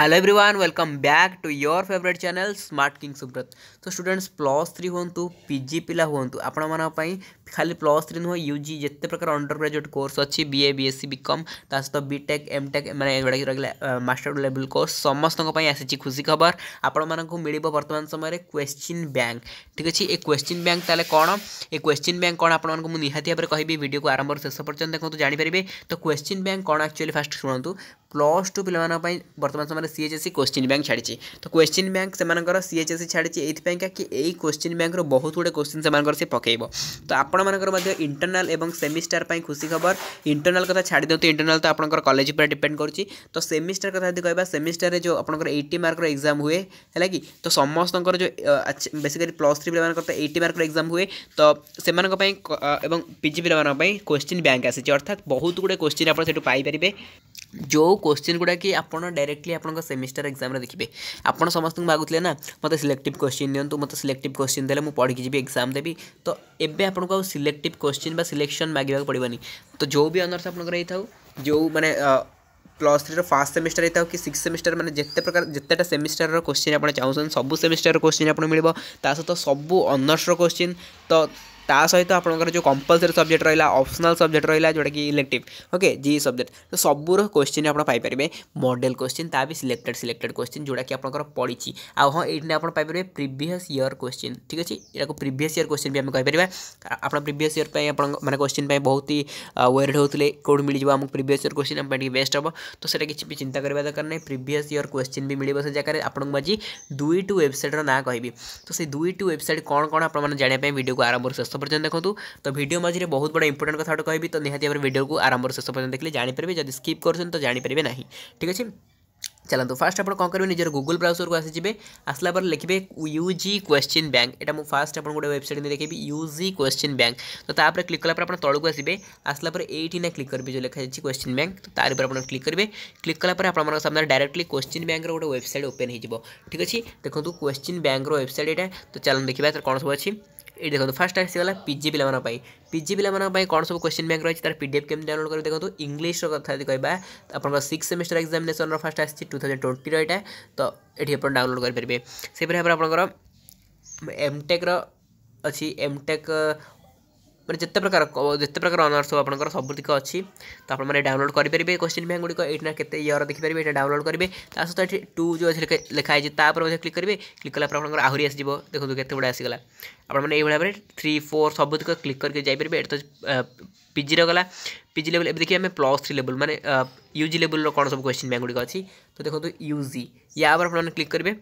hello everyone welcome back to your favourite channel Smart King Subrat तो students plus three हूँ PG पिला हूँ आपण मैं ଖାଲି ପ୍ଲସ୍ ଥ୍ରୀ ନୁହଁ ୟୁ ଜି ଯେତେ ପ୍ରକାର ଅଣ୍ଡର ଗ୍ରାଜୁଏଟ୍ କୋର୍ସ ଅଛି ବି ଏ ବି ଏସ୍ ସି ବି କମ୍ ତା ସହିତ ବି ଟେକ୍ ଏମ୍ ଟେକ୍ ମାନେ ଏଗୁଡ଼ାକି ରହିଲା ମାଷ୍ଟର ଲେଭେଲ୍ କୋର୍ସ ସମସ୍ତଙ୍କ ପାଇଁ ଆସିଛି ଖୁସି ଖବର ଆପଣମାନଙ୍କୁ ମିଳିବ ବର୍ତ୍ତମାନ ସମୟରେ କ୍ୱେଶ୍ଚିନ୍ ବ୍ୟାଙ୍କ ଠିକ୍ ଅଛି ଏ କ୍ୱେଶ୍ଚିନ୍ ବ୍ୟାଙ୍କ ତାହେଲେ କ'ଣ ଏ କ୍ୱେଶ୍ଚିନ୍ ବ୍ୟାଙ୍କ କ'ଣ ଆପଣମାନଙ୍କୁ ମୁଁ ନିହାତି ଭାବରେ କହିବି ଭିଡ଼ିଓକୁ ଆରମ୍ଭରୁ ଶେଷ ପର୍ଯ୍ୟନ୍ତ ଦେଖନ୍ତୁ ଜାଣିପାରିବେ ତ କ୍ୱେଶ୍ଚିନ୍ ବ୍ୟାଙ୍କ କ'ଣ ଆକ୍ଚୁଆଲି ଫାଷ୍ଟ ଶୁଣନ୍ତୁ ପ୍ଲସ୍ ଟୁ ପିଲାମାନଙ୍କ ପାଇଁ ବର୍ତ୍ତମାନ ସମୟରେ C H S C question bank ଛାଡ଼ିଛି ତ କ୍ୱେଶ୍ଚିନ୍ ବ୍ୟାଙ୍କ ସେମାନଙ୍କର ସି ଏଚ୍ ଏସ୍ ସି ଛାଡ଼ିଛି ଏଇଥିପାଇଁକା କି ଏଇ କ୍ୱେଶ୍ଚିନ୍ ବ୍ୟାଙ୍କର ବହୁତ ଗୁଡ଼ିଏ କ୍ୱେଶ୍ଚିନ୍ ସେମାନଙ୍କର ସେ ପକାଇବ ତ ଆପଣ ଆପଣମାନଙ୍କର ମଧ୍ୟ ଇଣ୍ଟରନାଲ୍ ଏବଂ ସେମିଷ୍ଟାର ପାଇଁ ଖୁସି ଖବର ଇଣ୍ଟରନାଲ୍ କଥା ଛାଡ଼ି ଦିଅନ୍ତୁ ଇଣ୍ଟରନାଲ୍ ତ ଆପଣଙ୍କର କଲେଜ ଉପରେ ଡିପେଣ୍ଡ କରୁଛି ତ ସେମିଷ୍ଟାର କଥା ଯଦି କହିବା ସେମିଷ୍ଟାରରେ ଯେଉଁ ଆପଣଙ୍କର ଏଇଟି ମାର୍କର ଏକ୍ଜାମ୍ ହୁଏ ହେଲା କି ତ ସମସ୍ତଙ୍କର ଯେଉଁ ବେସିକାଲି ପ୍ଲସ୍ ଥ୍ରୀ ପିଲାମାନଙ୍କର ତ ଏଇଟି ମାର୍କର ଏକ୍ଜାମ୍ ହୁଏ ତ ସେମାନଙ୍କ ପାଇଁ ଏବଂ ପିଜି ପିଲାମାନଙ୍କ ପାଇଁ କୋଶ୍ଚିନ୍ ବ୍ୟାଙ୍କ ଆସିଛି ଅର୍ଥାତ୍ ବହୁତ ଗୁଡ଼ିଏ କୋଶ୍ଚିନ୍ ଆପଣ ସେଠୁ ପାଇପାରିବେ जो क्वेश्चन गुड़ा कि आप डायरेक्टली आपमिस्टर एक्जाम देखिए आपड़ समस्त मागुले ना मत सिलेक्ट क्वेश्चन दिखाँ मतलब सिलेक्ट क्वेश्चन दे मुझे जी एक्जाम देवी तो ये आपको सिलेक्ट क्वेश्चन सिलेक्शन मागे पड़ानी तो जो भी अनर्स आपंकर जो मैंने प्लस थ्री फास्ट सेमिस्टर होता कि सिक्स सेमिस्टर मैंने जिते प्रकार जितेटा सेमिस्टर क्वेश्चन आप चाहूँ सब सेमिस्टर क्वेश्चन आपको मिल ता सहित सब अनर्स क्वेश्चन तो ता सहित आप जो कंपलसरी सब्जेक्ट रहा अप्सनाल सब्जेक्ट रहा जोटा कि इलेक्टिव ओके जी सब्जेक्ट तो सबूर क्वेश्चन आपारे मडेल क्वेश्चन ता भी सिलेक्टेड सिलेक्टेड क्वेश्चन जोटा कि आपंकर पड़ी आउ हाँ ये आपारे प्रिभस इयर क्वेश्चन ठीक अच्छे यहाँ प्रिभस इयर क्वेश्चन भी आम कहीपर आप प्रिभस इयर मैंने क्वेश्चन बहुत ही वेरेड होते कौट मिल जाए आमको प्रिभस इयर क्वेश्चन आम बेस्ट हम तो से किसी चिंता करवा दरकार ना प्रिभस इयर क्वेश्चन भी मिले से जगह आपको आज दुईट वेबसाइट्र ना कह तो से दुईट वेबसाइट कौन कौन आप जानापी भिडियो को आरंभ शेष पर्यटन देखो तो भिडियो मझे बहुत बड़ा इंपोर्टाट कथा कहबी तो निहती भाव भिडियो को आरंभ शेष पर्यटन देखिए जापर जब स्किप कर तो जापर ना ठीक अच्छे ଚାଲନ୍ତୁ ଫାର୍ଷ୍ଟ ଆପଣ କ'ଣ କରିବେ ନିଜର ଗୁଗୁଲ୍ ବ୍ରାଉସରକୁ ଆସିଯିବେ ଆସିଲା ପରେ ଲେଖିବେ ୟୁ ଜି କ୍ୱେଶ୍ଚିନ୍ ବ୍ୟାଙ୍କ ଏଇଟା ମୁଁ ଫାର୍ଷ୍ଟ ଆପଣଙ୍କୁ ଗୋଟେ ୱେବସାଇଟ୍ ଦେଖେଇବି ୟୁ ଜି କ୍ୱେଶ୍ଚିନ୍ ବ୍ୟାଙ୍କ ତ ତା'ପରେ କ୍ଲିକ୍ କଲା ପରେ ଆପଣ ତଳକୁ ଆସିବେ ଆସିଲା ପରେ ଏଇଠି ନା କ୍ଲିକ୍ କରିବେ ଯେଉଁ ଲେଖାଯାଇଛି କ୍ୱେଶ୍ଚିନ୍ ବ୍ୟାଙ୍କ ତ ତା'ରି ଉପରେ ଆପଣ କ୍ଲିକ୍ କରିବେ କ୍ଲିକ୍ କଲା ପରେ ଆପଣମାନଙ୍କ ସାମ୍ନାରେ ଡାଇରେକ୍ଟଲି କ୍ୱେଶ୍ଚିନ୍ ବ୍ୟାଙ୍କର ଗୋଟେ ୱେବସାଇଟ୍ ଓପେନ୍ ହେଇଯିବ ଠିକ୍ ଅଛି ଦେଖନ୍ତୁ କ୍ୱେଶ୍ଚିନ୍ ବ୍ୟାଙ୍କର ୱେବସାଇଟ୍ ଏଇଟା ତ ଚାଲନ୍ତୁ ଦେଖିବା ତା'ର କ'ଣ ସବୁ ଅଛି ଏଇଠି ଦେଖନ୍ତୁ ଫାର୍ଷ୍ଟ ଆସିଗଲା ପିଜି ପିଲାମାନଙ୍କ ପାଇଁ ପିଜି ପିଲାମାନଙ୍କ ପାଇଁ କ'ଣ ସବୁ କ୍ୱେଶ୍ଚିନ୍ ବ୍ୟାଙ୍କ ରହିଛି ତାର ପି ଡି ଏଫ୍ କେମିତି ଡାଉନଲୋଡ଼ କରିବେ ଦେଖନ୍ତୁ ଇଂଲିଶର କଥା ଯଦି କହିବା ଆପଣଙ୍କ ସିକ୍ସ ସେମିଷ୍ଟର ଏକ୍ଜାମିନେସନ୍ର ଫାର୍ଷ୍ଟ ଆସିଛି ଟୁ ଥାଉଜେଣ୍ଡ ଟ୍ୱେଣ୍ଟିର ଏଇଟା ତ ଏଠି ଆପଣ ଡାଉନଲୋଡ଼ କରିପାରିବେ ସେହିପରି ଭାବରେ ଆପଣଙ୍କର ଏମ୍ଟେକ୍ର ଅଛି ଏମ୍ଟେକ୍ ମାନେ ଯେତେ ପ୍ରକାର ଯେତେ ପ୍ରକାର ଅନର୍ସ ସବୁ ଆପଣଙ୍କର ସବୁତିକ ଅଛି ତ ଆପଣମାନେ ଡାଉନଲୋଡ଼ କରିପାରିବେ କୋଶ୍ଚିନ୍ ବ୍ୟାଙ୍କ ଗୁଡ଼ିକ ଏଇଟା କେତେ ଇୟର ଦେଖିପାରିବେ ଏଇଟା ଡାଉନଲୋଡ଼ କରିବେ ତା ସହିତ ଏଠି ଟୁ ଯେଉଁ ଅଛି ଲେଖା ହେଇଛି ତା'ପରେ ମଧ୍ୟ କ୍ଲିକ୍ କରିବେ କ୍ଲିକ୍ କଲା ପରେ ଆପଣଙ୍କର ଆହୁରି ଆସିଯିବ ଦେଖନ୍ତୁ କେତେ ଗୁଡ଼ା ଆସିଗଲା ଆପଣମାନେ ଏଇଭଳି ଭାବରେ ଥ୍ରୀ ଫୋର୍ ସବୁତିକ କ୍ଲିକ୍ କରିକି ଯାଇପାରିବେ ଏଠି ତ ପିଜିର ଗଲା ପିଜି ଲେଭେଲ୍ ଏବେ ଦେଖିବେ ଆମେ ପ୍ଲସ୍ ଥ୍ରୀ ଲେଭେଲ୍ ମାନେ ୟୁଜି ଲେଭେଲ୍ର କ'ଣ ସବୁ କୋଶ୍ଚିନ୍ ବ୍ୟାଙ୍କ ଗୁଡ଼ିକ ଅଛି ତ ଦେଖନ୍ତୁ ୟୁଜି या पर आपने क्लिक करेंगे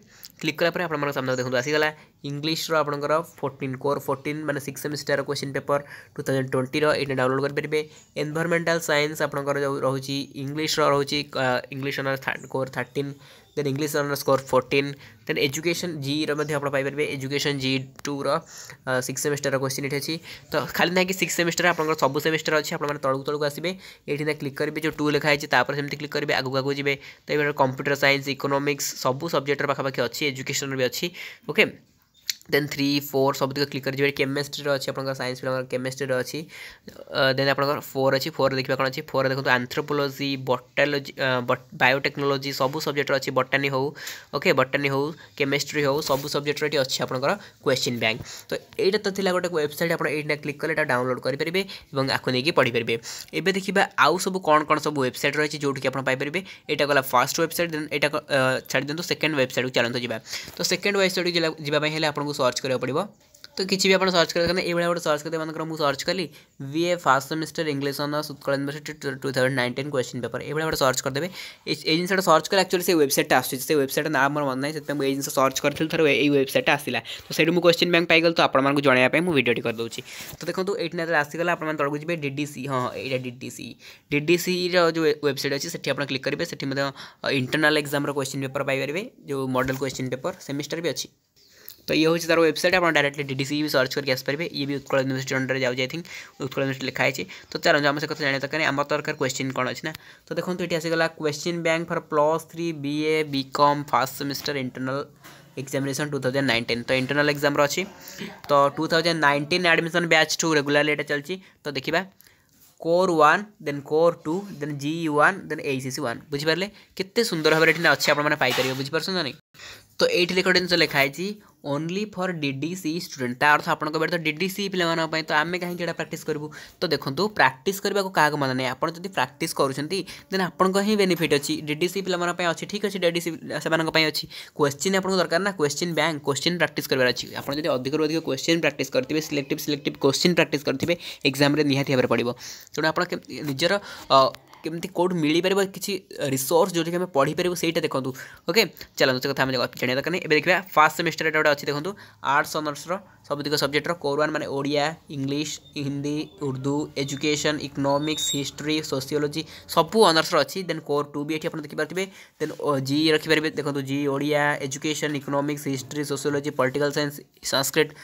क्लिक कलापर आप सामने देखो आसीगला इंग्लीश्र आपंकर फोर्टन कोर फोर्टन मैंने six semester question paper two thousand twenty ये डाउनलोड करेंगे एनभरमेंटाल सैंस आप जो रोचे इंग्लीश्र रोचे English core thirteen then english underscore 14 then education g ର ମଧ୍ୟ ଆପଣ ପାଇପାରିବେ education g 2 ର 6 ସେମିଷ୍ଟର क्वेश्चन ଏଠି ଅଛି ତ ଖାଲି ନାହିଁ କି 6 ସେମିଷ୍ଟର ଆପଣଙ୍କର ସବୁ ସେମିଷ୍ଟର ଅଛି ଆପଣମାନେ ତଳକୁ ତଳକୁ ଆସିବେ ଏଠି ନା କ୍ଲିକ୍ କରିବେ ଯେଉଁ 2 ଲେଖା ହେଇଛି ତାପରେ ସେମିତି କ୍ଲିକ୍ କରିବେ ଆଗକୁ ଆଗକୁ ଯିବେ ତ ଏଇଭଳିଆ କମ୍ପ୍ୟୁଟର ସାଇନ୍ସ ଇକୋନୋମିକ୍ସ ସବୁ ସବଜେକ୍ଟର ପାଖାପାଖି ଅଛି ଏଜୁକେସନର ବି ଅଛି ଓକେ ଦେନ୍ ଥ୍ରୀ ଫୋର୍ ସବୁତିକ କ୍ଲିକ୍ କରିଯିବେ କେମିଷ୍ଟ୍ରିର ଅଛି ଆପଣଙ୍କର ସାଇନ୍ସ ପିଲାଙ୍କର କେମିଷ୍ଟ୍ରିର ଅଛି ଦେନ୍ ଆପଣଙ୍କର ଫୋର୍ ଅଛି ଫୋର୍ ଦେଖିବା କ'ଣ ଅଛି ଫୋର୍ ଦେଖନ୍ତୁ ଆନ୍ଥ୍ରୋପୋଲୋଜି ବଟାଲୋଜି ବାୟୋଟେକ୍ନୋଲୋଜି ସବୁ ସବଜେକ୍ଟର ଅଛି ବଟାନି ହେଉ ଓକେ ବଟାନି ହେଉ କେମିଷ୍ଟ୍ରି ହେଉ ସବୁ ସବଜେକ୍ଟର ଏଠି ଅଛି ଆପଣଙ୍କର କ୍ୱେଶ୍ଚିନ୍ ବ୍ୟାଙ୍କ ତ ଏଇଟା ତ ଥିଲା ଗୋଟେ ୱେବସାଇଟ୍ ଆପଣ ଏଇଟା କ୍ଲିକ୍ କଲେ ଏଇଟା ଡାଉନଲୋଡ଼ କରିପାରିବେ ଏବଂ ଆକୁ ନେଇକି ପଢ଼ିପାରିବେ ଏବେ ଦେଖିବା ଆଉ ସବୁ କ'ଣ କ'ଣ ସବୁ ୱେବସାଇଟ୍ ରହିଛି ଯେଉଁଠିକି ଆପଣ ପାଇପାରିବେ ଏଇଟା ଗଲା ଫାର୍ଷ୍ଟ ୱେବସାଇଟ୍ ଦେନ୍ ଏଇଟା ଛାଡ଼ି ଦିଅନ୍ତୁ ସେକେଣ୍ଡ ୱେବସାଇଟ୍କୁ ଚାଲନ୍ତୁ ଯିବା ତ ସେକେଣ୍ଡ ୱେବସାଇଟ୍କୁ ଯିବା ପାଇଁ ହେଲେ ଆପଣଙ୍କୁ ସର୍ଚ୍ଚ କରିବାକୁ ପଡ଼ିବ ତ କିଛି ବି ଆପଣ ସର୍ଚ୍ଚ କରିଦେବେ ଏଇଭଳିଆ ଗୋଟେ ସର୍ଚ୍ଚ କରିଦେବେ ମନେକର ମୁଁ ସର୍ଚ୍ଚ କଲି B A first semester English on Utkal university two thousand nineteen question paper ଏଇଭଳିଆ ଗୋଟେ ସର୍ଚ୍ଚ କରିଦେବେ ଏଇ ଜିନିଷଟା ସର୍ଚ୍ଚ କଲେ ଆକ୍ଚୁଆଲି ସେ ୱେବସାଇଟ୍ଟା ଆସୁଛି ସେ ୱେବସାଇଟ୍ ନାଁ ମୋର ମନେ ନାହିଁ ସେଥିପାଇଁ ମୁଁ ଏଇ ଜିନିଷ ସର୍ଚ୍ଚ କରିଥିଲି ଥରେ ଏଇ ୱେବସାଇଟ୍ଟା ଆସିଲା ତ ସେଇଠୁ ମୁଁ କ୍ୱେଶ୍ଚିନ୍ ବ୍ୟାଙ୍କ୍ ପାଇଗଲି ତ ଆପଣମାନଙ୍କୁ ଜଣାଇବା ପାଇଁ ମୁଁ ଭିଡ଼ିଓଟି କରିଦେଉଛି ତ ଦେଖନ୍ତୁ ଏଇଠି ନା ଆସିଗଲା ଆପଣମାନେ ତଳକୁ ଯିବେ ଡି ଡି ସି ହଁ ଏଇଟା D D C D D ସିର ଯେଉଁ ୱେବସାଇଟ୍ ଅଛି ସେଠି ଆପଣ କ୍ଲିକ୍ କରିବେ ସେଠି ମଧ୍ୟ ଇଣ୍ଟରନାଲ୍ ଏକ୍ଜାମ୍ର କ୍ୱେଶ୍ଚିନ୍ ପେପର୍ ପାଇପାରିବେ ଯେଉଁ ମଡ଼େଲ୍ କ୍ୱେଶ୍ଚିନ୍ ପେପର୍ ସେମିଷ୍ଟର ବି ଅଛି तो ये होती तरह वेबसाइट आप डायरेक्ट डीसी भी सर्च करके आस पे ये भी उत्कल यूनिवर्सिटी अंडर जाऊँ आई थिंक उत्कल यूनिवर्सिटी लिखा है तो चलो आम से कथा जाना दरकार आम दरकार क्वेश्चन कौन अच्छी ना तो देखो ये आसगला question bank for plus three B A B first semester internal examination two thousand nineteen तो इंटरनाल एक्जाम अच्छी तो two thousand nineteen admission batch to regularly चलती तो देखा core one then core two then G one then A C C one बुझिपारे के सुंदर भाव में अच्छे आपने बुझीपार तो नहीं तो ये गोटे जिन लिखाई only for D C student तार आप डी सी पे तो आम कहीं प्राक्ट करूँ तो देखो प्राक्ट करने को क्या मना नहीं आपड़ जब प्राक्ट करते देन बेनिफिट अच्छी डी सी पे अच्छे ठीक अच्छे डी सी से अच्छी क्वेश्चन आपको दरकार ना क्वेश्चन बैंक क्वेश्चन प्राक्ट कर अच्छी आपड़ अधिक क्वेश्चन प्राक्ट करते सिलेक्ट सिलेक्ट क्वेश्चन प्राक्ट करेंगे एक्जाम निहत भाव पड़ो तेनाली निजर कमी कौट मिल पार किसी रिसोर्स जो आम पढ़ी पार्बु से देखो ओके चलो से क्या जाना दरकार नहीं देखा फास्ट सेमिस्टर एट गोटे अच्छे देखो आर्ट्स अनर्स रुदिक सब्जेक्टर कौर वन मैंने Odia English Hindi Urdu education economics history sociology सब अनर्स अच्छी देन कोर टू भी ये आप देखिपारे देन जी रखिपारे देखो G Odia education economics history sociology political science Sanskrit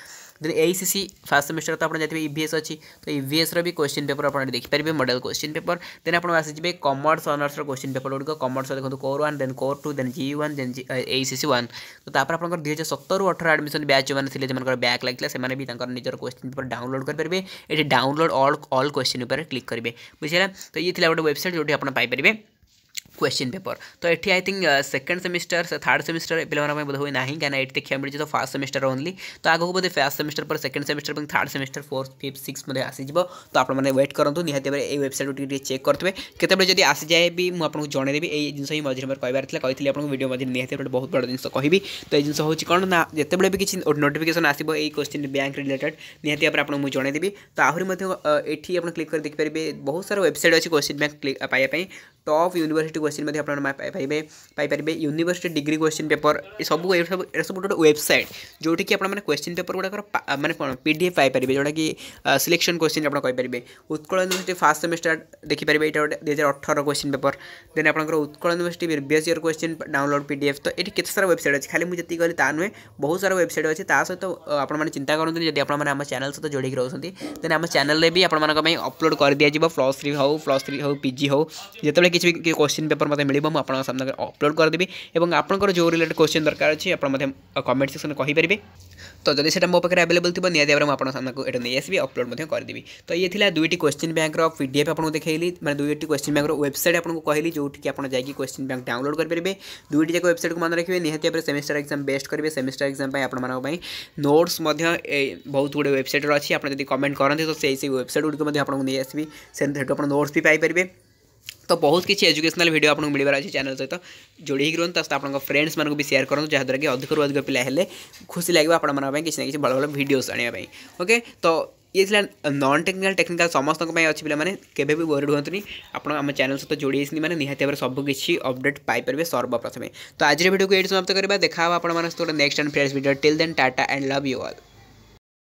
then AICC first semester तो आप जानते हैं इभीएस अच्छी तो इभीएसर भी क्वेश्चन पेपर आप देखिपारे मडेल क्वेश्चन पेपर देन आप आसवे commerce honours question paper good commerce देखो core one then core two then G one then AICC one तो तापर दुई हजार सतर अठर आडमिशन बैच मैंने जमकर बैक लगे से भी निजर क्वेश्चन पेपर डाउनलोड करेंगे ये डाउनलोड अल क्वेश्चन उपर क्लिक करेंगे बुझेगा तो ये गोटे वेबसाइट जो आप पाइपर क्वेश्चन पेपर तो ये I think second semester third semester पे बोध हुए ना क्या ये देखा मिली तो फास्ट सेमिस्टर ओनली तो आगे बोलते फास्ट सेमिस्टर पर second semester third semester fourth fifth six मैं आसीज तो आप व्वेट करूँ निहत भाव में वेबसाइट टी चेक करते केतबले जब आसी जाए भी मुझे जनईदेवी तो ये जिन ही मझे मोर कहबार कही आपको भिडियो मैं निहत बहुत बड़ जिस कहि तो ये जिस हूँ कौन ना जिते भी किसी नोटिकेसन आसो ये क्वेश्चन बैंक रिलेटेड निहत भाव आपको जनईदेवी तो आहरी ये आप क्लिक कर देखिपारे बहुत सारा वेबसाइट अच्छी क्वेश्चन बैंक पाइप top university question paper paper university degree question paper सब सब सब गोटे वेबसाइट जोटी कि क्वेश्चन पेपर गुड़ाक मैंने कौन पी डी एफ पाइपर जोटा कि सिलेक्शन क्वेश्चन आपपारे उत्कल यूनिभर्सी फास्ट सेमिस्टर देखिपारे यहाँ गोटे दुई हजार अठर क्वेश्चन पेपर देन आप Utkal university previous year question download P D तो ये केत सारा वेबसाइट अच्छे खाली मुझे जी कहली नुहे बहुत सारा वेबसाइट अच्छे ता सहित आपने चिंता करते जब आप चैनल सहित जोड़ी रोते देन आम चैनल भी आपलोड कर दिज्व प्लस थ्री हो प्लस थ्री हो पी जी हो जिते किसी भी क्वेश्चन पेपर मिले मिल मु अपलोड करदेवि और आपंकर जो रिलेटेड क्वेश्चन दरकार अच्छी आप कमेंट सेक्शन में पारे तो जब से मो पाखे अवेलेबल थी निहत भाव आप नहीं आसबि अपलोड करदेवि तो ये था दुईट question bank P D F आपको देखे मैंने दुईट क्वेश्चन बैंक वेबसाइट आपको कहली जो आप जाकि क्वेश्चन बैंक डाउनलोड करेंगे दुईट जाक वेबसाइट को मन रखिए निहती भाव सेमिस्टर एक्जाम बेस्ट करेंगे सेमिस्टर एक्जाम आप नोट्स बहुत गुड़े वेबसाइट अच्छी आप जब कमेंट करते तो से वेबसाइट गुडी आपको नहीं आसबि से नोट्स भी पारे তো বহুত কিছ এডুকেশনাল ভিডিও আপোনক মিলিবো আছে চ্যানেল সৈতো জড়ি গ্ৰন তস্ত আপোনক ফ্ৰেণ্ডছ মানক বি শেয়ার কৰন যাহৰ কি অধিকৰ অধিক প্লে হেলে খুশি লাগিব আপোন মানক কিছ না কিছ ভাল ভাল ভিডিওছ আনিবা বাই ওকে তো এই নন টেকনিক্যাল টেকনিক্যাল সমস্তকৈ মানে কিবেবি বৰ্ড হোনতনি আপোন আমা চ্যানেল সৈতে জড়ি হৈছনি মানে নিহতিবাৰ সককিছি আপডেট পাই পৰবে सर्वप्रथमে তো আজিৰ ভিডিওক এই সমাপত কৰিব দেখা আপোন মানক তো নেক্সট আন friends video till then tata and love you all